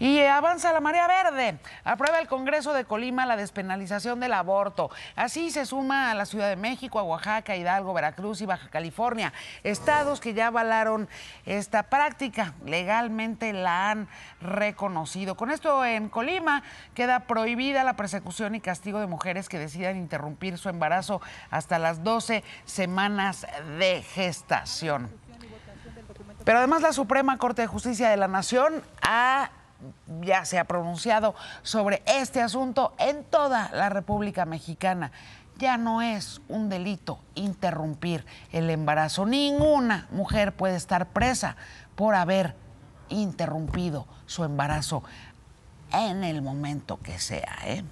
Y avanza la marea verde. Aprueba el Congreso de Colima la despenalización del aborto. Así se suma a la Ciudad de México, a Oaxaca, Hidalgo, Veracruz y Baja California. Estados que ya avalaron esta práctica. Legalmente la han reconocido. Con esto en Colima queda prohibida la persecución y castigo de mujeres que decidan interrumpir su embarazo hasta las 12 semanas de gestación. Pero además la Suprema Corte de Justicia de la Nación ha ya se ha pronunciado sobre este asunto en toda la República Mexicana. Ya no es un delito interrumpir el embarazo. Ninguna mujer puede estar presa por haber interrumpido su embarazo en el momento que sea. ¿eh?